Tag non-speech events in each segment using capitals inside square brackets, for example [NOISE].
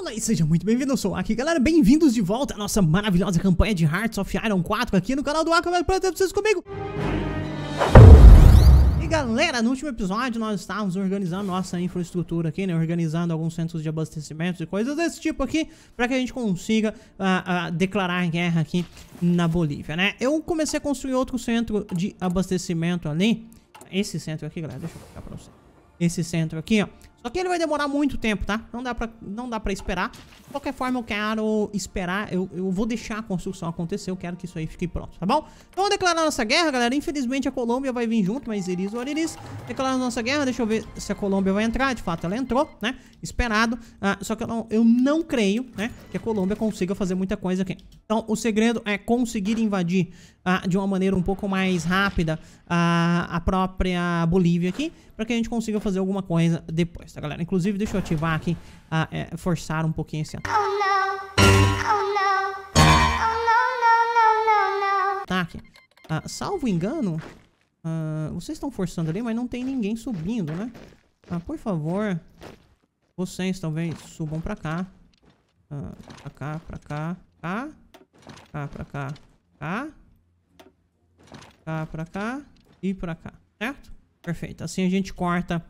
Olá e seja muito bem-vindo, eu sou aqui, galera, bem-vindos de volta à nossa maravilhosa campanha de Hearts of Iron 4 aqui no canal do para ter vocês comigo! E galera, no último episódio nós estávamos organizando nossa infraestrutura aqui, né, organizando alguns centros de abastecimento e coisas desse tipo aqui, para que a gente consiga uh, uh, declarar guerra aqui na Bolívia, né. Eu comecei a construir outro centro de abastecimento ali, esse centro aqui, galera, deixa eu colocar pra vocês, esse centro aqui, ó, só que ele vai demorar muito tempo, tá? Não dá pra, não dá pra esperar. De qualquer forma, eu quero esperar. Eu, eu vou deixar a construção acontecer. Eu quero que isso aí fique pronto, tá bom? Então, vamos declarar nossa guerra, galera. Infelizmente, a Colômbia vai vir junto, mas Iris ou Iris. Declarar nossa guerra. Deixa eu ver se a Colômbia vai entrar. De fato, ela entrou, né? Esperado. Ah, só que eu não, eu não creio, né? Que a Colômbia consiga fazer muita coisa aqui. Então, o segredo é conseguir invadir ah, de uma maneira um pouco mais rápida ah, a própria Bolívia aqui, para que a gente consiga fazer alguma coisa depois, tá, galera? Inclusive, deixa eu ativar aqui, ah, é, forçar um pouquinho esse ataque. Oh, oh, oh, tá ah, salvo engano, ah, vocês estão forçando ali, mas não tem ninguém subindo, né? Ah, por favor, vocês talvez subam pra cá. Uh, pra cá, pra cá, cá. Cá, pra cá. Cá. Cá, pra cá. E pra cá. Certo? Perfeito. Assim a gente corta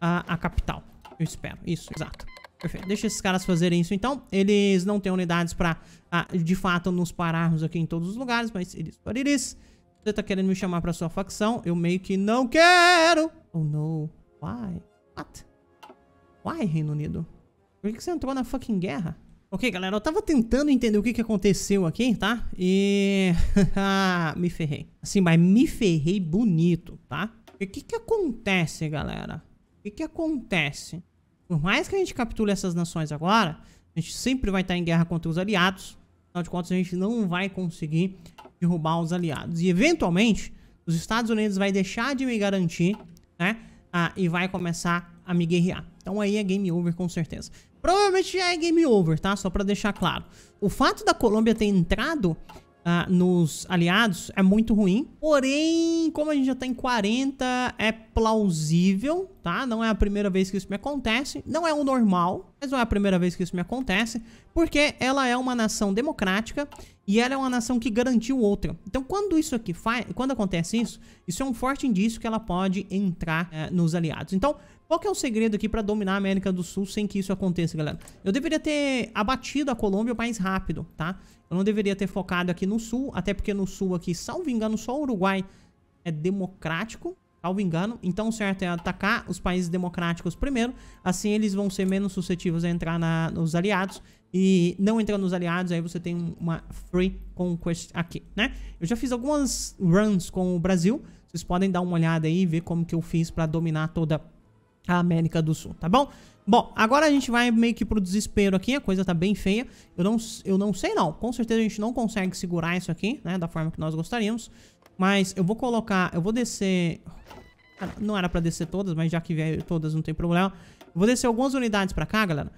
a, a capital. Eu espero. Isso, exato. Perfeito. Deixa esses caras fazerem isso então. Eles não têm unidades pra, ah, de fato, nos pararmos aqui em todos os lugares, mas eles por eles. Você tá querendo me chamar pra sua facção? Eu meio que não quero! Oh no. Why? What? Why, Reino Unido? Por que, que você entrou na fucking guerra? Ok, galera, eu tava tentando entender o que, que aconteceu aqui, tá? E... [LAUGHS] Ah, me ferrei. Assim, mas me ferrei bonito, tá? E o que que acontece, galera? O que que acontece? Por mais que a gente capture essas nações agora, a gente sempre vai estar em guerra contra os aliados. Afinal de contas, a gente não vai conseguir derrubar os aliados. E, eventualmente, os Estados Unidos vai deixar de me garantir, né? Ah, e vai começar a me guerrear. Então aí é game over com certeza. Provavelmente já é game over, tá? Só pra deixar claro. O fato da Colômbia ter entrado uh, nos aliados é muito ruim. Porém, como a gente já tá em 40, é plausível, tá? Não é a primeira vez que isso me acontece. Não é o normal, mas não é a primeira vez que isso me acontece. Porque ela é uma nação democrática e ela é uma nação que garantiu outra. Então, quando isso aqui faz, quando acontece isso, isso é um forte indício que ela pode entrar uh, nos aliados. Então, qual que é o segredo aqui para dominar a América do Sul sem que isso aconteça, galera? Eu deveria ter abatido a Colômbia mais rápido, tá? Eu não deveria ter focado aqui no Sul, até porque no Sul aqui, salvo engano, só o Uruguai é democrático, salvo engano. Então o certo é atacar os países democráticos primeiro, assim eles vão ser menos suscetíveis a entrar na, nos aliados. E não entrando nos aliados, aí você tem uma free conquest aqui, né? Eu já fiz algumas runs com o Brasil, vocês podem dar uma olhada aí e ver como que eu fiz para dominar toda a a América do Sul, tá bom? Bom, agora a gente vai meio que pro desespero aqui, a coisa tá bem feia. Eu não, eu não sei não, com certeza a gente não consegue segurar isso aqui, né, da forma que nós gostaríamos. Mas eu vou colocar, eu vou descer... Ah, não era pra descer todas, mas já que vier todas não tem problema. Eu vou descer algumas unidades pra cá, galera.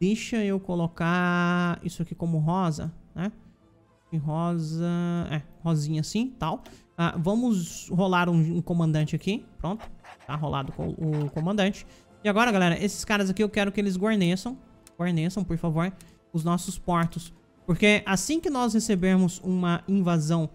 Deixa eu colocar isso aqui como rosa, né? E rosa... É, rosinha assim, tal. Ah, vamos rolar um, um, comandante aqui. Pronto. Tá rolado com o comandante. E agora, galera, esses caras aqui eu quero que eles guarneçam. Guarneçam, por favor, os nossos portos. Porque assim que nós recebermos uma invasão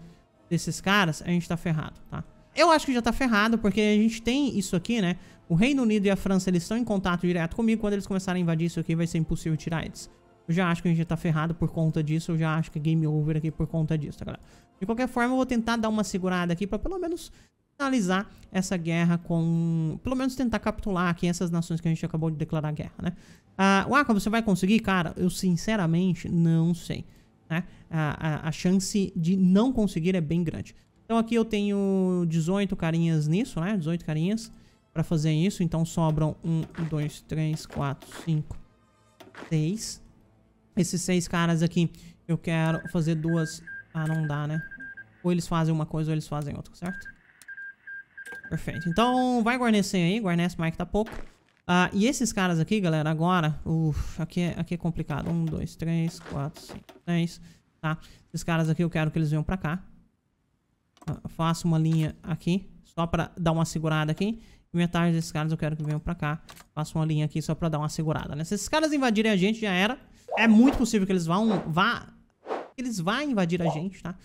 desses caras, a gente tá ferrado, tá? Eu acho que já tá ferrado, porque a gente tem isso aqui, né? O Reino Unido e a França, eles estão em contato direto comigo. Quando eles começarem a invadir isso aqui, vai ser impossível tirar eles eu já acho que a gente tá ferrado por conta disso. Eu já acho que é game over aqui por conta disso, tá, galera? De qualquer forma, eu vou tentar dar uma segurada aqui pra pelo menos finalizar essa guerra com... Pelo menos tentar capitular aqui essas nações que a gente acabou de declarar guerra, né? Ah, o você vai conseguir? Cara, eu sinceramente não sei, né? A, a, a chance de não conseguir é bem grande. Então aqui eu tenho 18 carinhas nisso, né? 18 carinhas pra fazer isso. Então sobram 1, 2, 3, 4, 5, 6 esses seis caras aqui, eu quero fazer duas... Ah, não dá, né? Ou eles fazem uma coisa ou eles fazem outra, certo? Perfeito. Então, vai guarnecer aí. Guarnece mais que tá pouco. Ah, e esses caras aqui, galera, agora... Uf, aqui é, aqui é complicado. Um, dois, três, quatro, cinco, seis... Tá? Esses caras aqui eu quero que eles venham pra cá. Ah, faço uma linha aqui, só pra dar uma segurada aqui. metade desses caras eu quero que venham pra cá. Faço uma linha aqui só pra dar uma segurada, né? Se esses caras invadirem a gente, já era é muito possível que eles vão... Vá, eles vão invadir a gente, tá?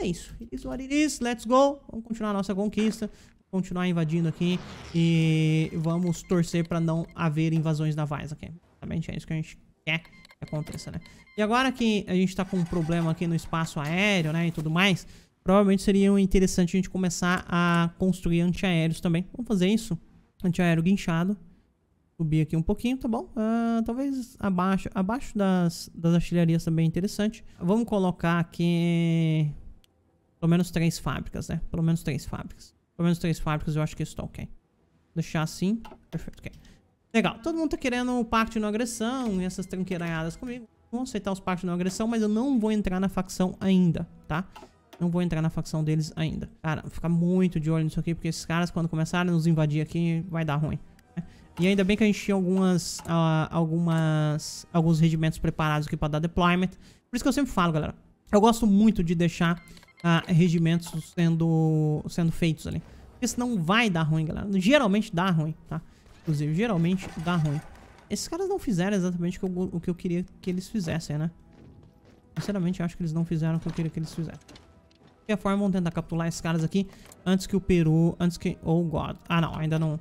É isso. It is what it is. Let's go. Vamos continuar a nossa conquista. Continuar invadindo aqui. E vamos torcer pra não haver invasões navais aqui. Exatamente é isso que a gente quer que aconteça, né? E agora que a gente tá com um problema aqui no espaço aéreo, né? E tudo mais... Provavelmente seria interessante a gente começar a construir antiaéreos também. Vamos fazer isso? Antiaéreo guinchado subir aqui um pouquinho, tá bom? Uh, talvez abaixo, abaixo das, das artilharias também é interessante. Vamos colocar aqui pelo menos três fábricas, né? Pelo menos três fábricas. Pelo menos três fábricas eu acho que está ok. Deixar assim. Perfeito, ok. Legal. Todo mundo tá querendo o pacto de não agressão e essas tranqueiradas comigo. Vou aceitar os pactos de não agressão, mas eu não vou entrar na facção ainda, tá? Não vou entrar na facção deles ainda. Cara, vou ficar muito de olho nisso aqui, porque esses caras, quando começarem a nos invadir aqui, vai dar ruim. E ainda bem que a gente tinha algumas, uh, algumas, alguns regimentos preparados aqui pra dar deployment. Por isso que eu sempre falo, galera. Eu gosto muito de deixar uh, ah, regimentos sendo, sendo feitos ali. Porque senão vai dar ruim, galera. Geralmente dá ruim, tá? Inclusive, geralmente dá ruim. Esses caras não fizeram exatamente o que eu, o que eu queria que eles fizessem, né? Sinceramente, eu acho que eles não fizeram o que eu queria que eles fizessem. De qualquer forma, vamos tentar capturar esses caras aqui antes que o Peru... Antes que... Oh, God. Ah, não. Ainda não...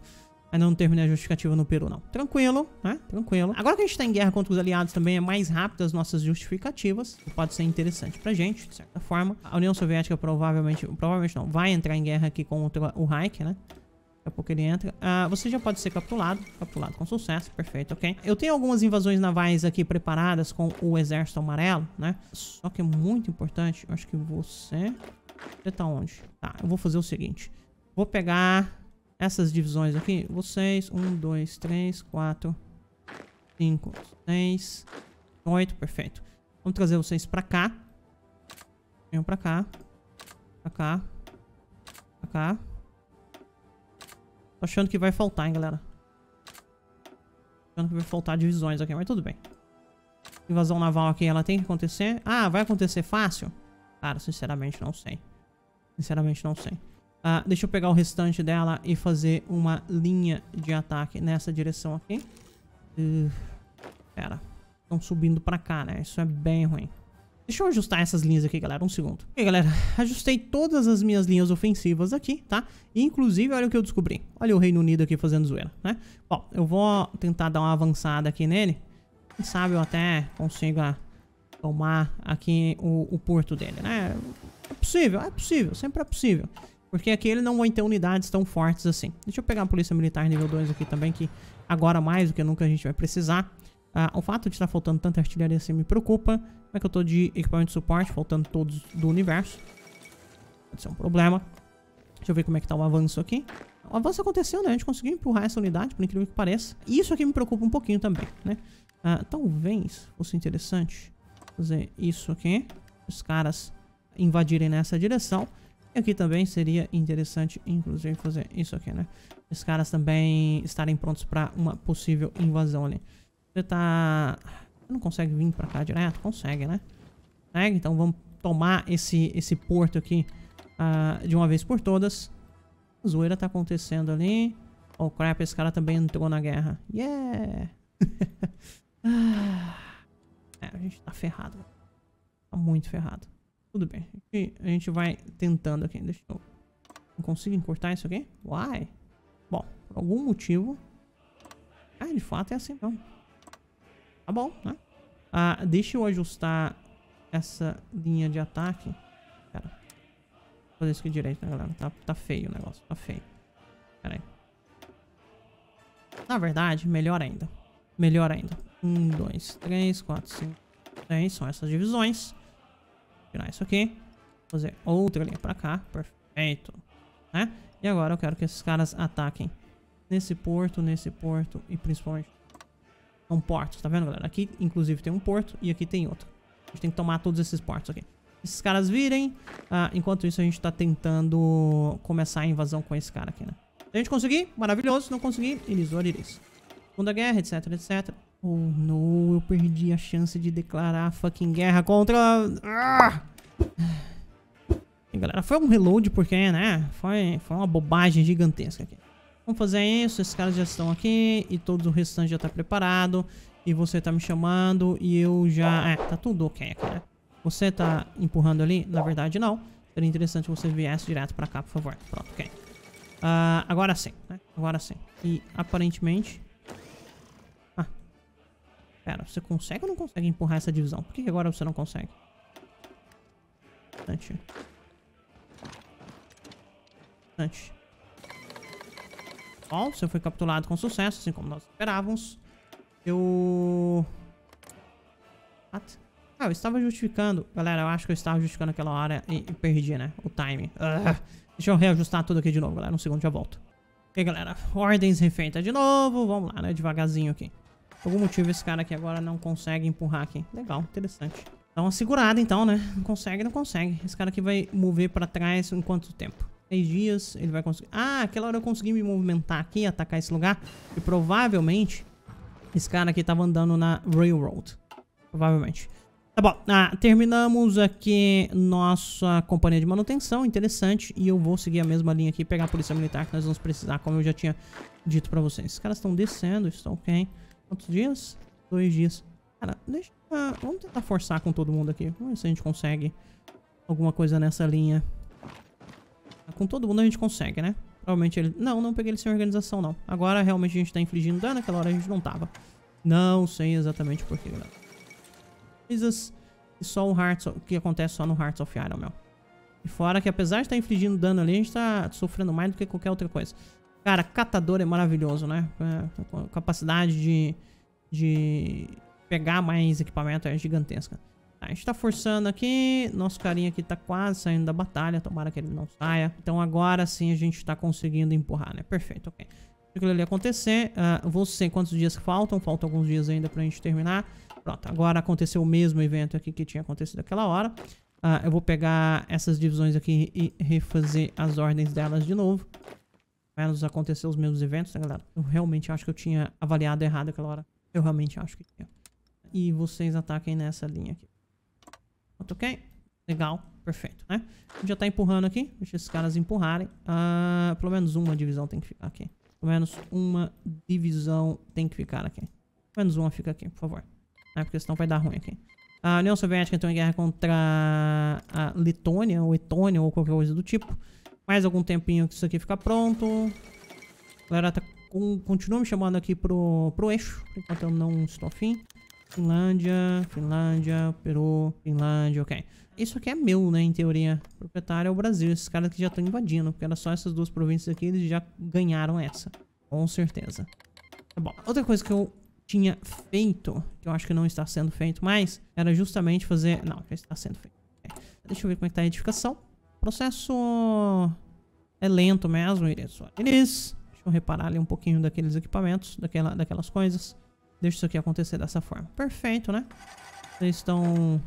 Ainda não terminei a justificativa no Peru, não. Tranquilo, né? Tranquilo. Agora que a gente tá em guerra contra os aliados também, é mais rápido as nossas justificativas. pode ser interessante pra gente, de certa forma. A União Soviética provavelmente... Provavelmente não. Vai entrar em guerra aqui contra o Reich, né? Daqui a pouco ele entra. Ah, você já pode ser capturado. Capturado com sucesso. Perfeito, ok. Eu tenho algumas invasões navais aqui preparadas com o Exército Amarelo, né? Só que é muito importante. Eu acho que você... Você tá onde? Tá, eu vou fazer o seguinte. Vou pegar essas divisões aqui, vocês, um dois três quatro cinco seis oito perfeito. Vamos trazer vocês pra cá. Venham pra cá. Pra cá. Pra cá. Tô achando que vai faltar, hein, galera. Tô achando que vai faltar divisões aqui, mas tudo bem. Invasão naval aqui, ela tem que acontecer. Ah, vai acontecer fácil? Cara, sinceramente não sei. Sinceramente não sei. Ah, deixa eu pegar o restante dela e fazer uma linha de ataque nessa direção aqui. Uh, pera. Estão subindo pra cá, né? Isso é bem ruim. Deixa eu ajustar essas linhas aqui, galera. Um segundo. Ok, galera. Ajustei todas as minhas linhas ofensivas aqui, tá? E, inclusive, olha o que eu descobri. Olha o Reino Unido aqui fazendo zoeira, né? Bom, eu vou tentar dar uma avançada aqui nele. Quem sabe eu até consiga tomar aqui o, o porto dele, né? É possível, é possível. Sempre é possível. Porque aqui eles não vão ter unidades tão fortes assim. Deixa eu pegar a Polícia Militar nível 2 aqui também, que agora mais do que nunca a gente vai precisar. Ah, o fato de estar faltando tanta artilharia assim me preocupa. Como é que eu tô de equipamento de suporte? Faltando todos do universo. Pode ser um problema. Deixa eu ver como é que tá o avanço aqui. O avanço aconteceu, né? A gente conseguiu empurrar essa unidade, por incrível que pareça. Isso aqui me preocupa um pouquinho também, né? Ah, talvez fosse interessante fazer isso aqui. Os caras invadirem nessa direção. E aqui também seria interessante, inclusive, fazer isso aqui, né? Os caras também estarem prontos para uma possível invasão ali. Você tá... Você não consegue vir para cá direto? Consegue, né? Consegue, então vamos tomar esse, esse porto aqui uh, de uma vez por todas. A zoeira tá acontecendo ali. Oh, crap, esse cara também entrou na guerra. Yeah! [LAUGHS] Ah, é, a gente tá ferrado. Tá muito ferrado. Tudo bem. Aqui a gente vai tentando aqui. Deixa eu... Não consigo encurtar isso aqui? why Bom, por algum motivo... Ah, de fato é assim, então. Tá bom, né? Ah, deixa eu ajustar essa linha de ataque. Pera. Vou fazer isso aqui direito, né, galera? Tá, tá feio o negócio. Tá feio. Pera aí. Na verdade, melhor ainda. Melhor ainda. Um, dois, três, quatro, cinco, seis. São essas divisões. Tirar isso aqui. Fazer outra linha pra cá. Perfeito. Né? E agora eu quero que esses caras ataquem nesse porto, nesse porto e principalmente um porto. Tá vendo, galera? Aqui, inclusive, tem um porto e aqui tem outro. A gente tem que tomar todos esses portos aqui. Esses caras virem. Ah, enquanto isso, a gente tá tentando começar a invasão com esse cara aqui, né? Se a gente conseguir, maravilhoso. Se não conseguir, eles oriris. Segunda guerra, etc, etc. Oh no, eu perdi a chance de declarar fucking guerra contra... Ah! galera, foi um reload porque, né, foi, foi uma bobagem gigantesca aqui. Vamos fazer isso, esses caras já estão aqui e todo o restante já tá preparado. E você tá me chamando e eu já... É, tá tudo ok aqui, né? Você tá empurrando ali? Na verdade, não. Seria interessante você viesse direto pra cá, por favor. Pronto, ok. Uh, agora sim, né? Agora sim. E aparentemente Pera, você consegue ou não consegue empurrar essa divisão? Por que, agora você não consegue? Instante. Instante. Bom, você foi capturado com sucesso, assim como nós esperávamos. Eu... What? Ah, eu estava justificando. Galera, eu acho que eu estava justificando aquela hora e, e perdi, né? O time. Ah, deixa eu reajustar tudo aqui de novo, galera. Um segundo, já volto. Ok, galera. Ordens refeitas de novo. Vamos lá, né? Devagarzinho aqui. Por algum motivo esse cara aqui agora não consegue empurrar aqui. Legal, interessante. Dá uma segurada então, né? Não consegue, não consegue. Esse cara aqui vai mover pra trás em quanto tempo? seis dias, ele vai conseguir... Ah, aquela hora eu consegui me movimentar aqui, atacar esse lugar. E provavelmente esse cara aqui tava andando na Railroad. Provavelmente. Tá bom, ah, terminamos aqui nossa companhia de manutenção, interessante. E eu vou seguir a mesma linha aqui, pegar a polícia militar que nós vamos precisar, como eu já tinha dito pra vocês. Os caras estão descendo, estão ok. Quantos dias? Dois dias. Cara, deixa... Ah, vamos tentar forçar com todo mundo aqui. Vamos ver se a gente consegue alguma coisa nessa linha. Ah, com todo mundo a gente consegue, né? Provavelmente ele... Não, não peguei ele sem organização, não. Agora realmente a gente tá infligindo dano. Naquela hora a gente não tava. Não sei exatamente porquê, galera. Coisas E só o Hearts... Que acontece só no Hearts of Iron, meu. E fora que apesar de estar tá infligindo dano ali, a gente tá sofrendo mais do que qualquer outra coisa. Cara, catador é maravilhoso, né? É, a capacidade de, de pegar mais equipamento é gigantesca. a gente tá forçando aqui. Nosso carinha aqui tá quase saindo da batalha. Tomara que ele não saia. Então agora sim a gente tá conseguindo empurrar, né? Perfeito, ok. Se aquilo ali acontecer, uh, vou ser quantos dias faltam. Faltam alguns dias ainda pra gente terminar. Pronto, agora aconteceu o mesmo evento aqui que tinha acontecido aquela hora. Uh, eu vou pegar essas divisões aqui e refazer as ordens delas de novo menos nos acontecer os mesmos eventos, né, galera? Eu realmente acho que eu tinha avaliado errado aquela hora. Eu realmente acho que tinha. E vocês ataquem nessa linha aqui. Pronto, ok? Legal, perfeito, né? A gente já tá empurrando aqui. Deixa esses caras empurrarem. Ah, pelo menos uma divisão tem que ficar aqui. Pelo menos uma divisão tem que ficar aqui. Pelo menos uma fica aqui, por favor. É, Porque senão vai dar ruim aqui. A União Soviética entrou em guerra contra a Letônia, ou Etônia, ou qualquer coisa do tipo mais algum tempinho que isso aqui fica pronto. A galera tá com, continua me chamando aqui pro, pro eixo, enquanto eu não estou afim. Finlândia, Finlândia, Peru, Finlândia, ok. Isso aqui é meu, né, em teoria. O proprietário é o Brasil, esses caras que já estão invadindo, porque era só essas duas províncias aqui, eles já ganharam essa. Com certeza. Tá bom. Outra coisa que eu tinha feito, que eu acho que não está sendo feito mais, era justamente fazer... Não, já está sendo feito. Okay. Deixa eu ver como é que tá a edificação processo é lento mesmo, Iris. deixa eu reparar ali um pouquinho daqueles equipamentos, daquela, daquelas coisas. Deixa isso aqui acontecer dessa forma. Perfeito, né? Vocês estão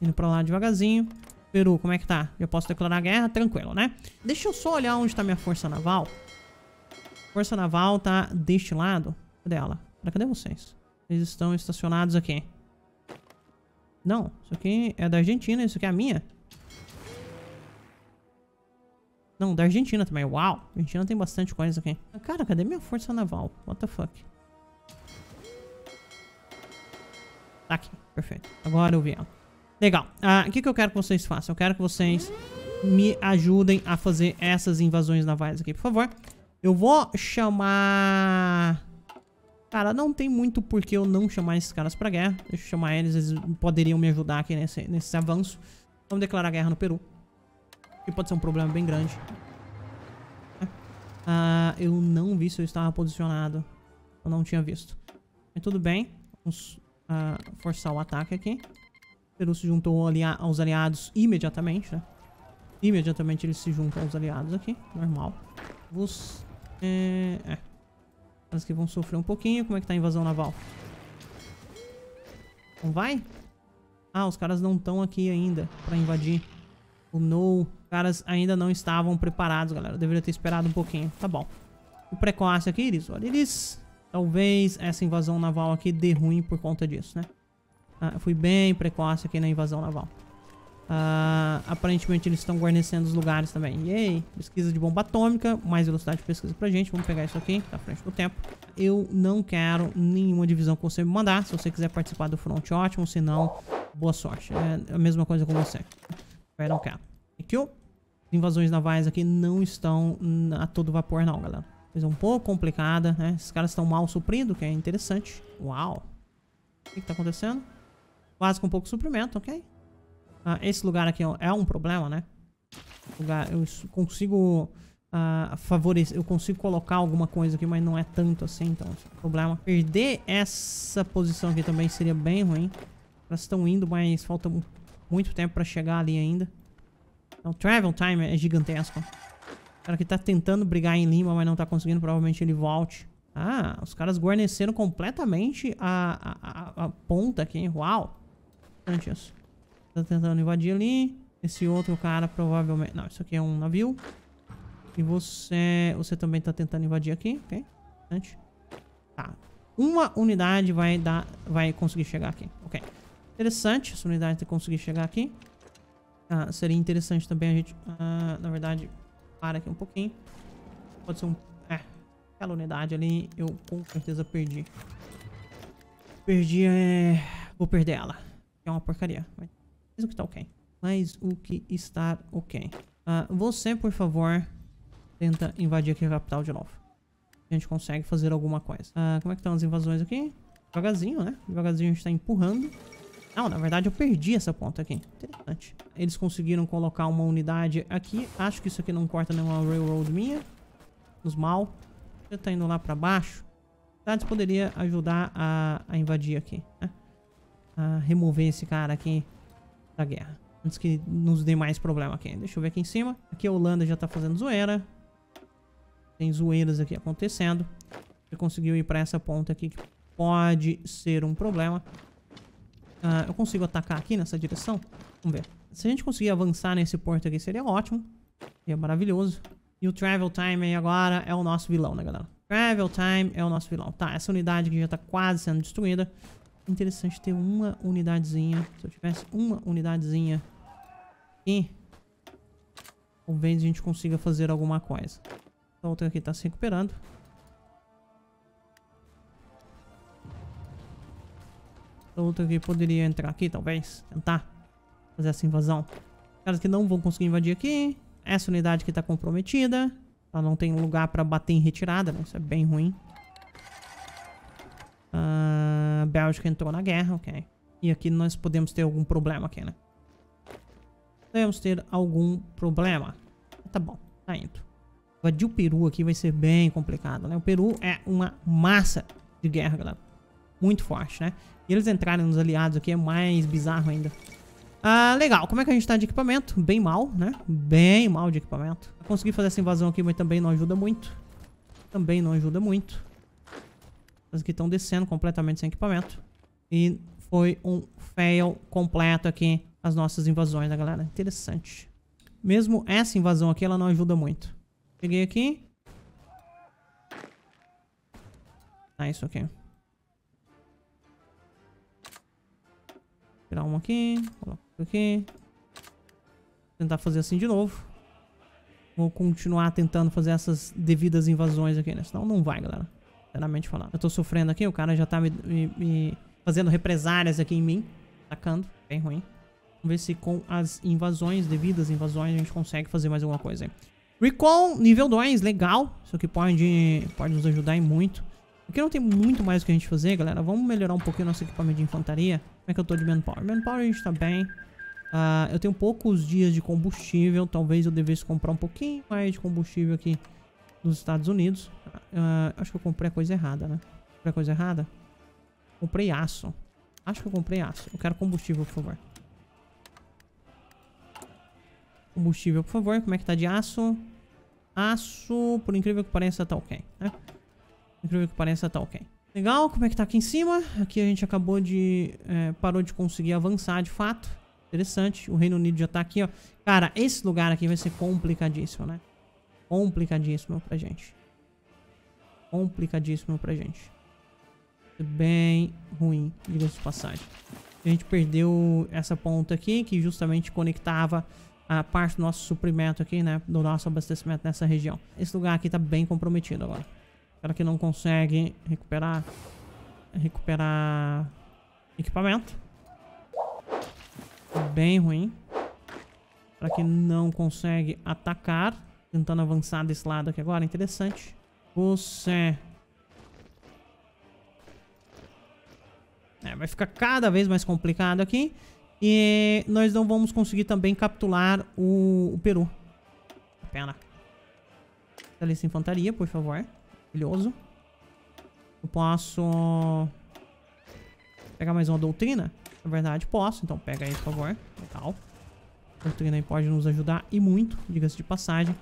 indo pra lá devagarzinho. Peru, como é que tá? Já posso declarar guerra? Tranquilo, né? Deixa eu só olhar onde tá minha força naval. Força naval tá deste lado. Cadê ela? Cadê vocês? Eles estão estacionados aqui. Não, isso aqui é da Argentina, isso aqui é a minha. Não, da Argentina também. Uau! A Argentina tem bastante coisa aqui. Cara, cadê minha força naval? What the fuck? Tá aqui. Perfeito. Agora eu vi ela. Legal. Ah, o que, que eu quero que vocês façam? Eu quero que vocês me ajudem a fazer essas invasões navais aqui, por favor. Eu vou chamar... Cara, não tem muito por que eu não chamar esses caras pra guerra. Deixa eu chamar eles, eles poderiam me ajudar aqui nesse, nesse avanço. Vamos declarar guerra no Peru. Que pode ser um problema bem grande. É. Ah, eu não vi se eu estava posicionado. Eu não tinha visto. Mas tudo bem. Vamos ah, forçar o ataque aqui. Peru se juntou aos aliados imediatamente, né? Imediatamente ele se junta aos aliados aqui. Normal. Os, É... é. Elas que vão sofrer um pouquinho. Como é que tá a invasão naval? Não vai? Ah, os caras não estão aqui ainda pra invadir. O oh, no caras ainda não estavam preparados, galera. Eu deveria ter esperado um pouquinho. Tá bom. O precoce aqui, eles. Olha, eles. Talvez essa invasão naval aqui dê ruim por conta disso, né? Ah, fui bem precoce aqui na invasão naval. Ah, aparentemente eles estão guarnecendo os lugares também. E aí, pesquisa de bomba atômica, mais velocidade de pesquisa pra gente. Vamos pegar isso aqui, tá à frente do tempo. Eu não quero nenhuma divisão que você me mandar. Se você quiser participar do front, ótimo. Se não, boa sorte. É a mesma coisa com você. Eu não quero. Thank you invasões navais aqui não estão a todo vapor não, galera. Coisa um pouco complicada, né? Esses caras estão mal suprindo, que é interessante. Uau! O que, que tá acontecendo? Quase com pouco suprimento, ok? Ah, esse lugar aqui é um problema, né? Lugar, eu consigo uh, ah, favorecer, eu consigo colocar alguma coisa aqui, mas não é tanto assim, então é um problema. Perder essa posição aqui também seria bem ruim. Elas estão indo, mas falta muito tempo pra chegar ali ainda. O travel time é gigantesco. O cara que tá tentando brigar em Lima, mas não tá conseguindo, provavelmente ele volte. Ah, os caras guarneceram completamente a, a, a, a ponta aqui, hein? Uau! Antes isso. Tá tentando invadir ali. Esse outro cara provavelmente... Não, isso aqui é um navio. E você... Você também tá tentando invadir aqui, ok? Importante. Tá. Uma unidade vai dar... Vai conseguir chegar aqui, ok. Interessante essa unidade ter conseguido chegar aqui. Ah, seria interessante também a gente... Ah, na verdade, para aqui um pouquinho. Pode ser um... É, aquela unidade ali eu com certeza perdi. Perdi é... Vou perder ela. É uma porcaria. Mas o que tá ok. Mas o que está ok. Ah, você, por favor, tenta invadir aqui a capital de novo. A gente consegue fazer alguma coisa. Ah, como é que estão as invasões aqui? Devagarzinho, né? Devagarzinho a gente tá empurrando. Não, na verdade eu perdi essa ponta aqui. Interessante. Eles conseguiram colocar uma unidade aqui. Acho que isso aqui não corta nenhuma é railroad minha. Nos mal. Já tá indo lá pra baixo. Cidades poderia ajudar a, a invadir aqui, né? A remover esse cara aqui da guerra. Antes que nos dê mais problema aqui. Deixa eu ver aqui em cima. Aqui a Holanda já tá fazendo zoeira. Tem zoeiras aqui acontecendo. Ele conseguiu ir pra essa ponta aqui que pode ser um problema. Uh, eu consigo atacar aqui nessa direção? Vamos ver. Se a gente conseguir avançar nesse porto aqui, seria ótimo. Seria maravilhoso. E o Travel Time aí agora é o nosso vilão, né, galera? Travel Time é o nosso vilão. Tá, essa unidade aqui já tá quase sendo destruída. Interessante ter uma unidadezinha. Se eu tivesse uma unidadezinha aqui, talvez a gente consiga fazer alguma coisa. A então, outra aqui tá se recuperando. Outra que poderia entrar aqui, talvez. Tentar fazer essa invasão. Caras que não vão conseguir invadir aqui. Essa unidade que tá comprometida. Ela não tem lugar pra bater em retirada, né? Isso é bem ruim. Uh, Bélgica entrou na guerra, ok. E aqui nós podemos ter algum problema aqui, né? Podemos ter algum problema. Tá bom, tá indo. Invadir o Peru aqui vai ser bem complicado, né? O Peru é uma massa de guerra, galera muito forte, né? E eles entrarem nos aliados aqui é mais bizarro ainda. Ah, legal. Como é que a gente tá de equipamento? Bem mal, né? Bem mal de equipamento. Consegui fazer essa invasão aqui, mas também não ajuda muito. Também não ajuda muito. As que estão descendo completamente sem equipamento. E foi um fail completo aqui as nossas invasões, né, galera? Interessante. Mesmo essa invasão aqui, ela não ajuda muito. Cheguei aqui. Ah, isso aqui. Tirar uma aqui. Coloca aqui. Tentar fazer assim de novo. Vou continuar tentando fazer essas devidas invasões aqui, né? Senão não vai, galera. Sinceramente falando. Eu tô sofrendo aqui, o cara já tá me, me, me fazendo represárias aqui em mim. Atacando. Bem ruim. Vamos ver se com as invasões, devidas invasões, a gente consegue fazer mais alguma coisa aí. Recall, nível 2, legal. Isso aqui pode, pode nos ajudar em muito. Aqui não tem muito mais o que a gente fazer, galera. Vamos melhorar um pouquinho nosso equipamento de infantaria. Como é que eu tô de manpower? Manpower a gente tá bem. Uh, eu tenho poucos dias de combustível. Talvez eu devesse comprar um pouquinho mais de combustível aqui nos Estados Unidos. Uh, acho que eu comprei a coisa errada, né? Comprei a coisa errada? Comprei aço. Acho que eu comprei aço. Eu quero combustível, por favor. Combustível, por favor. Como é que tá de aço? Aço, por incrível que pareça, tá ok, né? Por incrível que pareça, tá ok. Legal, como é que tá aqui em cima? Aqui a gente acabou de... É, parou de conseguir avançar de fato. Interessante, o Reino Unido já tá aqui, ó. Cara, esse lugar aqui vai ser complicadíssimo, né? Complicadíssimo pra gente. Complicadíssimo pra gente. Bem ruim, diga-se de passagem. A gente perdeu essa ponta aqui, que justamente conectava a parte do nosso suprimento aqui, né? Do nosso abastecimento nessa região. Esse lugar aqui tá bem comprometido agora para que não consegue recuperar... Recuperar... Equipamento. Bem ruim. para que não consegue atacar? Tentando avançar desse lado aqui agora. Interessante. Você... É, vai ficar cada vez mais complicado aqui. E nós não vamos conseguir também capturar o, o Peru. Pena. Delícia tá infantaria, por favor. Maravilhoso. Eu posso... Pegar mais uma doutrina? Na verdade, posso. Então pega aí, por favor. Legal. A doutrina aí pode nos ajudar e muito, diga-se de passagem.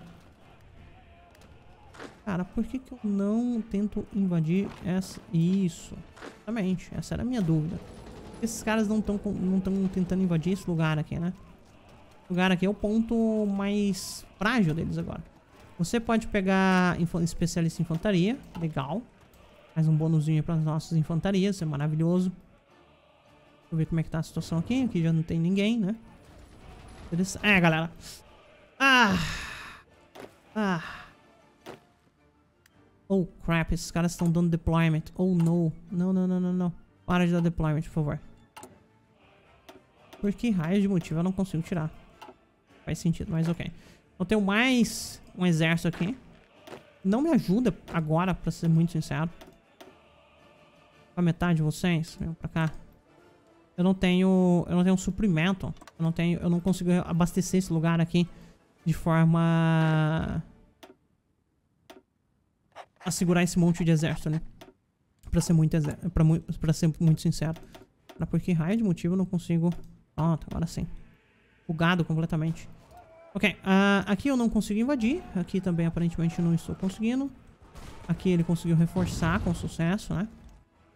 Cara, por que, que eu não tento invadir essa... Isso. Exatamente. Essa era a minha dúvida. Esses caras não estão não tão tentando invadir esse lugar aqui, né? O lugar aqui é o ponto mais frágil deles agora. Você pode pegar especialista em infantaria. Legal. Mais um bônusinho para as nossas infantarias. Isso é maravilhoso. Deixa eu ver como é que tá a situação aqui. Aqui já não tem ninguém, né? É, galera. Ah! Ah! Oh, crap. Esses caras estão dando deployment. Oh, no. Não, não, não, não, não. Para de dar deployment, por favor. Por que raio de motivo eu não consigo tirar? Faz sentido, mas ok. Então, eu tenho mais um exército aqui. Não me ajuda agora, pra ser muito sincero. Pra metade de vocês, venham pra cá. Eu não tenho... Eu não tenho um suprimento. Eu não tenho... Eu não consigo abastecer esse lugar aqui de forma... A segurar esse monte de exército, né? Pra ser muito, exer mu pra ser muito sincero. Pra por que raio de motivo eu não consigo... Pronto, agora sim. Bugado completamente. Ok, uh, aqui eu não consigo invadir. Aqui também aparentemente não estou conseguindo. Aqui ele conseguiu reforçar com sucesso, né?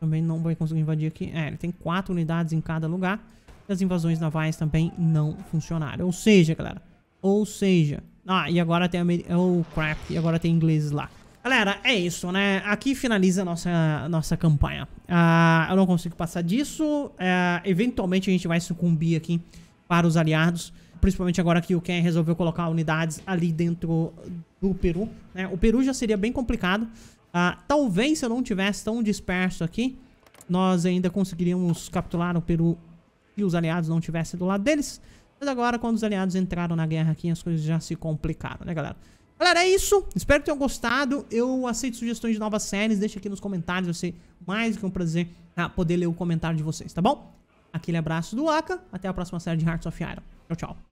Também não vai conseguir invadir aqui. É, ele tem quatro unidades em cada lugar. E as invasões navais também não funcionaram. Ou seja, galera. Ou seja... Ah, e agora tem... Oh, crap. E agora tem ingleses lá. Galera, é isso, né? Aqui finaliza a nossa, nossa campanha. Uh, eu não consigo passar disso. Uh, eventualmente a gente vai sucumbir aqui para os aliados principalmente agora que o Ken resolveu colocar unidades ali dentro do Peru. Né? O Peru já seria bem complicado. Uh, talvez se eu não tivesse tão disperso aqui, nós ainda conseguiríamos capturar o Peru e os aliados não tivessem do lado deles. Mas agora, quando os aliados entraram na guerra aqui, as coisas já se complicaram, né, galera? Galera, é isso. Espero que tenham gostado. Eu aceito sugestões de novas séries. Deixa aqui nos comentários. Vai ser mais do que um prazer ah, poder ler o comentário de vocês, tá bom? Aquele abraço do Aka. Até a próxima série de Hearts of Iron. Tchau, tchau.